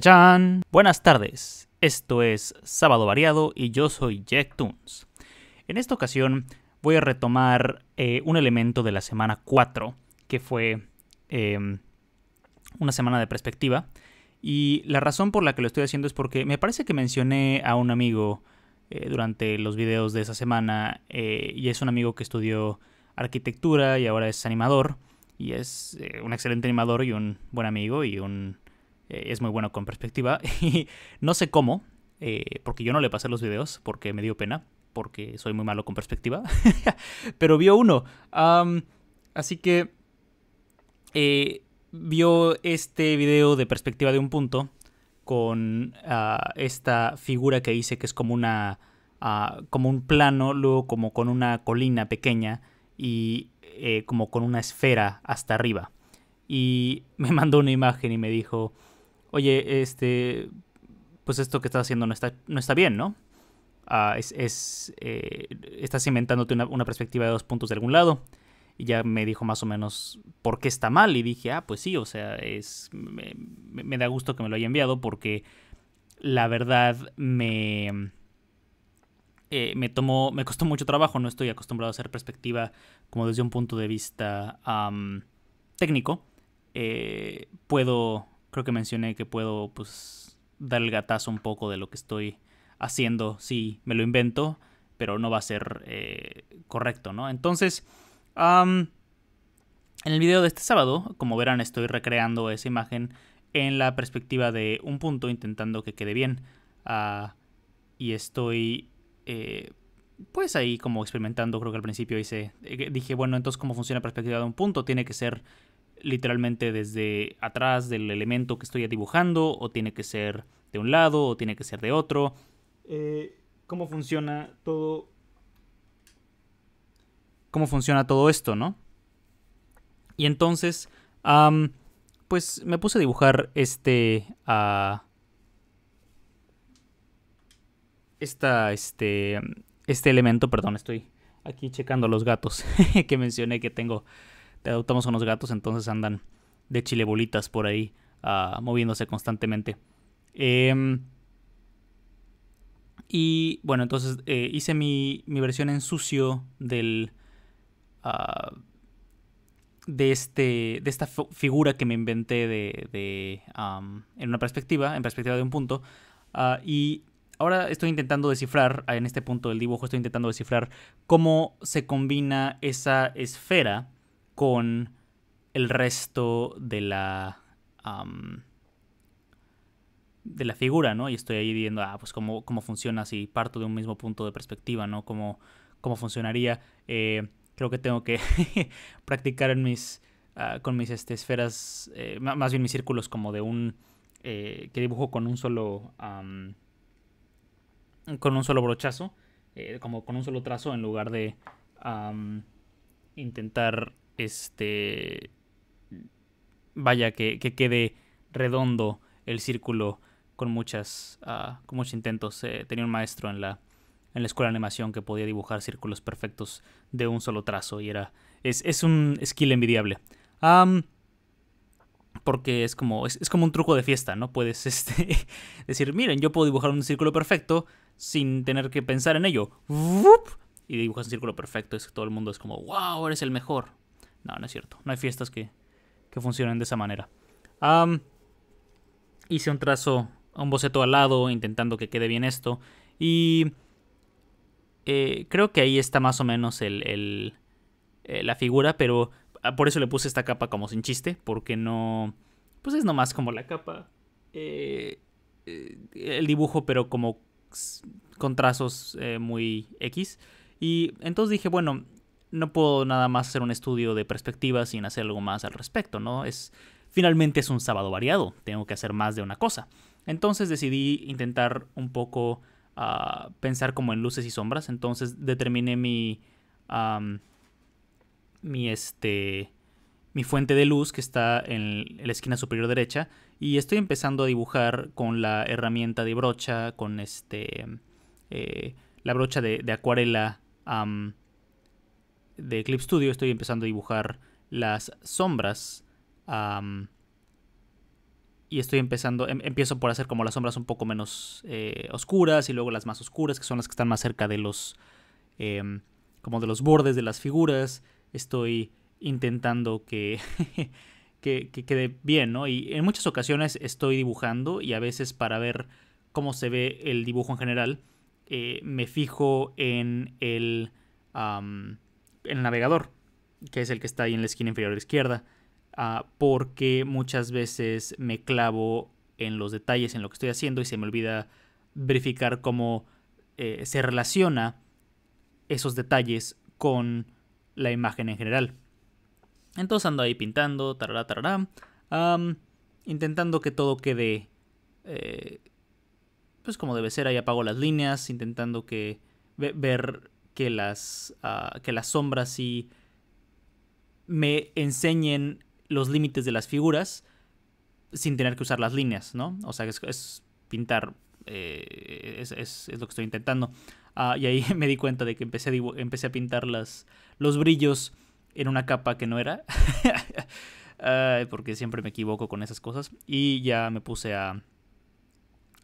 Chan, Buenas tardes, esto es Sábado Variado y yo soy Jack En esta ocasión voy a retomar eh, un elemento de la semana 4, que fue em, una semana de perspectiva. Y la razón por la que lo estoy haciendo es porque me parece que mencioné a un amigo eh, durante los videos de esa semana, eh, y es un amigo que estudió arquitectura y ahora es animador, y es un excelente animador y un buen amigo y un eh, es muy bueno con perspectiva. Y no sé cómo, eh, porque yo no le pasé los videos porque me dio pena, porque soy muy malo con perspectiva, pero vio uno. así que eh, vio este video de perspectiva de un punto con ah, esta figura que hice que es como una... Ah, como un plano, luego como con una colina pequeña y como con una esfera hasta arriba. Y me mandó una imagen y me dijo, oye, este, pues esto que estás haciendo no está, no está bien, ¿no? Ah, es, eh, estás inventándote una, perspectiva de dos puntos de algún lado. Y ya me dijo más o menos por qué está mal. Y dije, ah, pues sí, o sea, es, me, da gusto que me lo haya enviado porque la verdad me... Eh, me tomó, me costó mucho trabajo, no estoy acostumbrado a hacer perspectiva como desde un punto de vista técnico. Eh, puedo creo que mencioné que puedo pues dar el gatazo un poco de lo que estoy haciendo si sí, me lo invento, pero no va a ser eh, correcto, ¿no? Entonces, en el video de este sábado, como verán, estoy recreando esa imagen en la perspectiva de un punto, intentando que quede bien. Ah, y estoy, eh, pues ahí como experimentando, creo que al principio hice, eh, dije, bueno, entonces cómo funciona la perspectiva de un punto, tiene que ser literalmente desde atrás del elemento que estoy dibujando, o tiene que ser de un lado, o tiene que ser de otro. Eh, ¿Cómo funciona todo? ¿Cómo funciona todo esto, no? Y entonces, pues me puse a dibujar este... Ah, esta, este, este elemento, perdón, estoy aquí checando los gatos que mencioné que tengo eh, adoptamos unos gatos, entonces andan de chilebolitas por ahí, ah, moviéndose constantemente. Em, y bueno, entonces eh, hice mi, versión en sucio del... Ah, de, este, de esta figura que me inventé de, de en una perspectiva, en perspectiva de un punto. Ah, y ahora estoy intentando descifrar, en este punto del dibujo, estoy intentando descifrar cómo se combina esa esfera con el resto de la... de la figura, ¿no? Y estoy ahí viendo, ah, pues cómo, funciona si parto de un mismo punto de perspectiva, ¿no? Cómo, cómo funcionaría. Eh, creo que tengo que practicar en mis, ah, con mis este, esferas, eh, más bien mis círculos como de un, eh, que dibujo con un solo, con un solo brochazo, como con un solo trazo en lugar de intentar este, vaya, que, quede redondo el círculo con, muchas, ah, con muchos intentos. Eh, tenía un maestro en la, en la escuela de animación que podía dibujar círculos perfectos de un solo trazo y era, es, es un skill envidiable. porque es como, es, como un truco de fiesta, ¿no? Puedes este, decir, miren, yo puedo dibujar un círculo perfecto sin tener que pensar en ello. Y dibujas un círculo perfecto, es todo el mundo es como, wow, eres el mejor. No, no es cierto. No hay fiestas que, que funcionen de esa manera. hice un trazo, un boceto al lado, intentando que quede bien esto. Y eh, creo que ahí está más o menos el, el, eh, la figura, pero ah, por eso le puse esta capa como sin chiste, porque no... Pues es nomás como la capa, eh, el dibujo, pero como con trazos muy X. Y entonces dije, bueno, no puedo nada más hacer un estudio de perspectiva sin hacer algo más al respecto, ¿no? Es, finalmente es un sábado variado, tengo que hacer más de una cosa. Entonces decidí intentar un poco ah, pensar como en luces y sombras, entonces determiné mi... mi este mi fuente de luz que está en la esquina superior derecha y estoy empezando a dibujar con la herramienta de brocha con este eh, la brocha de, acuarela de Clip Studio estoy empezando a dibujar las sombras. y estoy empezando, em, empiezo por hacer como las sombras un poco menos eh, oscuras y luego las más oscuras, que son las que están más cerca de los, em, como de los bordes de las figuras. Estoy intentando que, que, quede bien, ¿no? Y en muchas ocasiones estoy dibujando y a veces para ver cómo se ve el dibujo en general, eh, me fijo en el el navegador, que es el que está ahí en la esquina inferior izquierda, ah, porque muchas veces me clavo en los detalles, en lo que estoy haciendo y se me olvida verificar cómo eh, se relaciona esos detalles con la imagen en general. Entonces ando ahí pintando, intentando que todo quede eh, pues como debe ser, ahí apago las líneas, intentando que ver que las, ah, que las sombras y me enseñen los límites de las figuras sin tener que usar las líneas, ¿no? O sea, es, pintar, eh, es, lo que estoy intentando. Ah, y ahí me di cuenta de que empecé a, empecé a pintar las, los brillos en una capa que no era, porque siempre me equivoco con esas cosas. Y ya me puse a,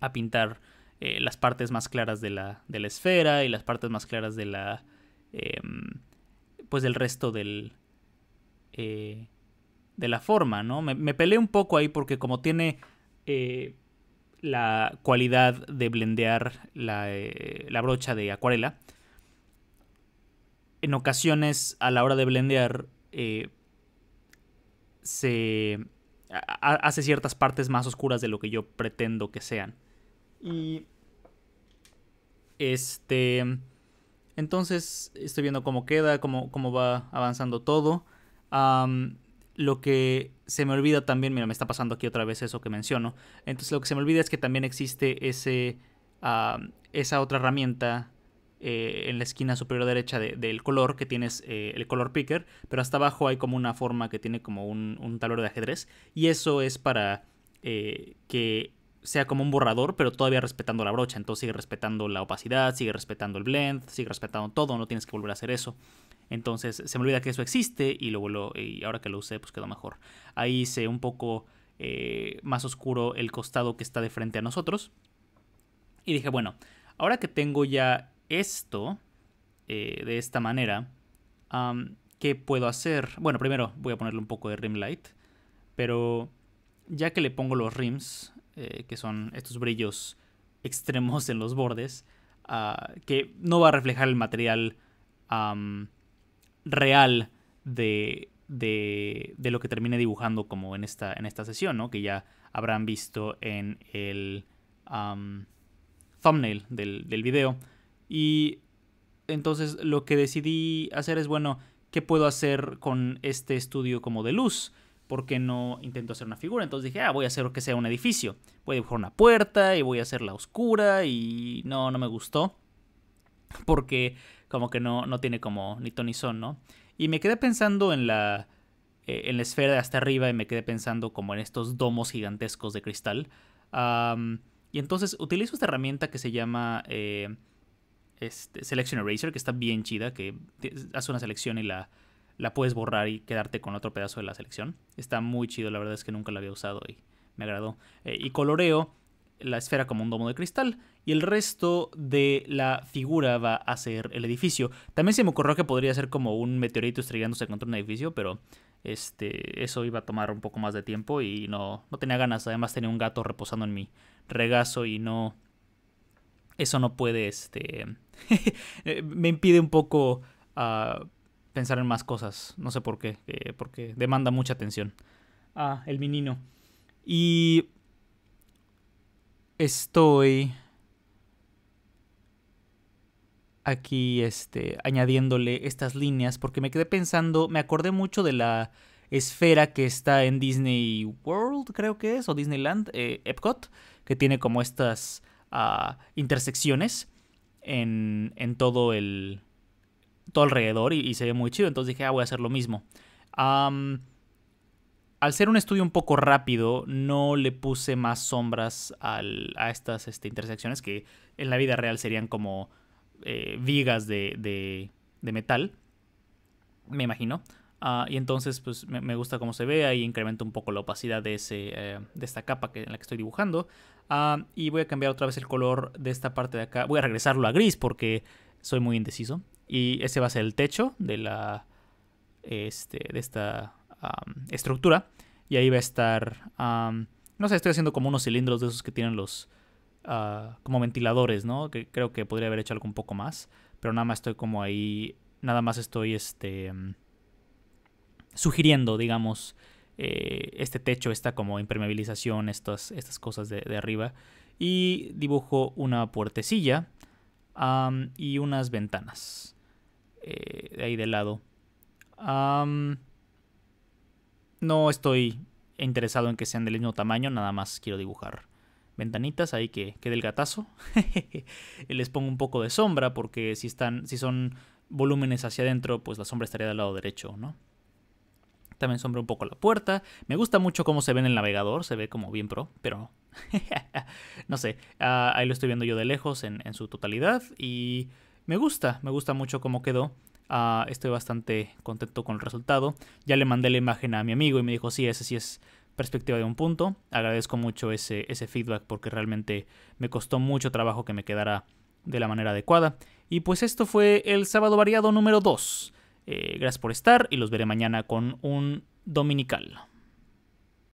a pintar eh, las partes más claras de la, esfera y las partes más claras de la... Em, pues del resto del... Eh, de la forma, ¿no? Me, peleé un poco ahí porque como tiene eh, la cualidad de blendear la, la brocha de acuarela, en ocasiones a la hora de blendear se hace ciertas partes más oscuras de lo que yo pretendo que sean. Y este. Entonces, estoy viendo cómo queda, cómo, cómo va avanzando todo. lo que se me olvida también, mira, me está pasando aquí otra vez eso que menciono. Entonces, lo que se me olvida es que también existe ese, esa otra herramienta eh, en la esquina superior derecha del color, que tienes eh, el color picker, pero hasta abajo hay como una forma que tiene como un, un de ajedrez. Y eso es para eh, que sea como un borrador, pero todavía respetando la brocha. Entonces sigue respetando la opacidad, sigue respetando el blend, sigue respetando todo, no tienes que volver a hacer eso. Entonces se me olvida que eso existe y luego lo, y ahora que lo usé pues quedó mejor. Ahí hice un poco eh, más oscuro el costado que está de frente a nosotros. Y dije, bueno, ahora que tengo ya esto eh, de esta manera, ¿qué puedo hacer? Bueno, primero voy a ponerle un poco de rim light, pero ya que le pongo los rims, eh, que son estos brillos extremos en los bordes, ah, que no va a reflejar el material real de, de, lo que termine dibujando como en esta, en esta sesión, que ya habrán visto en el thumbnail del, del video. Y entonces lo que decidí hacer es, bueno, ¿qué puedo hacer con este estudio como de luz? porque no intento hacer una figura? Entonces dije, ah, voy a hacer que sea un edificio. Voy a dibujar una puerta y voy a hacer la oscura y no, no me gustó. Porque como que no, no tiene como ni ton ni son, ¿no? Y me quedé pensando en la, eh, en la esfera de hasta arriba y me quedé pensando como en estos domos gigantescos de cristal. y entonces utilizo esta herramienta que se llama eh, este, Selection Eraser, que está bien chida, que hace una selección y la la puedes borrar y quedarte con otro pedazo de la selección. Está muy chido, la verdad es que nunca la había usado y me agradó. Eh, y coloreo la esfera como un domo de cristal y el resto de la figura va a ser el edificio. También se me ocurrió que podría ser como un meteorito estrellándose contra un edificio, pero este, eso iba a tomar un poco más de tiempo y no, no tenía ganas. Además tenía un gato reposando en mi regazo y no... Eso no puede, este... me impide un poco ah, pensar en más cosas. No sé por qué, eh, porque demanda mucha atención. Ah, el menino. Y estoy aquí este, añadiéndole estas líneas porque me quedé pensando, me acordé mucho de la esfera que está en Disney World, creo que es, o Disneyland, eh, Epcot, que tiene como estas ah, intersecciones en, en todo el, todo alrededor y, se ve muy chido. Entonces dije, ah, voy a hacer lo mismo. al ser un estudio un poco rápido, no le puse más sombras a estas este, intersecciones que en la vida real serían como eh, vigas de, metal, me imagino. Ah, y entonces pues me, gusta cómo se ve, Y incremento un poco la opacidad de, ese, eh, de esta capa que, en la que estoy dibujando. Ah, y voy a cambiar otra vez el color de esta parte de acá. Voy a regresarlo a gris porque soy muy indeciso. Y ese va a ser el techo de la. Este, de esta estructura. Y ahí va a estar. no sé, estoy haciendo como unos cilindros de esos que tienen los. Ah, como ventiladores, ¿no? Que creo que podría haber hecho algo un poco más. Pero nada más estoy como ahí. Nada más estoy este. sugiriendo, digamos. Eh, este techo, esta como impermeabilización, estas, estas cosas de, arriba. Y dibujo una puertecilla y unas ventanas. Eh, de ahí de lado. no estoy interesado en que sean del mismo tamaño, nada más quiero dibujar ventanitas ahí que quede el gatazo. Les pongo un poco de sombra porque si, están, si son volúmenes hacia adentro, pues la sombra estaría del lado derecho, ¿no? También sombra un poco la puerta. Me gusta mucho cómo se ve en el navegador, se ve como bien pro, pero no. sé, ah, ahí lo estoy viendo yo de lejos en su totalidad y me gusta, me gusta mucho cómo quedó. Ah, estoy bastante contento con el resultado. Ya le mandé la imagen a mi amigo y me dijo, sí, ese sí es perspectiva de un punto. Agradezco mucho ese, ese feedback porque realmente me costó mucho trabajo que me quedara de la manera adecuada. Y pues esto fue el sábado variado número 2. Eh, gracias por estar y los veré mañana con un dominical.